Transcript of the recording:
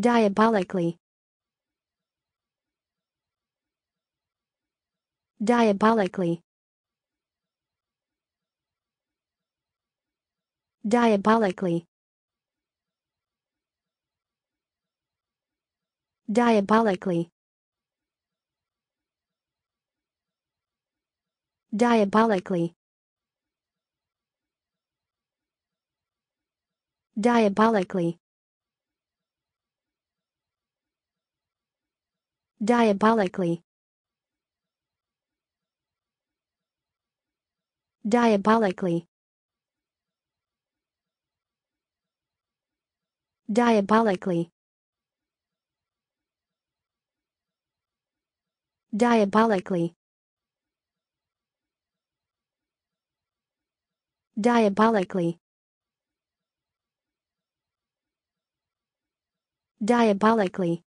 Diabolically. Diabolically. Diabolically. Diabolically. Diabolically. Diabolically. Diabolically. Diabolically. Diabolically. Diabolically. Diabolically. Diabolically.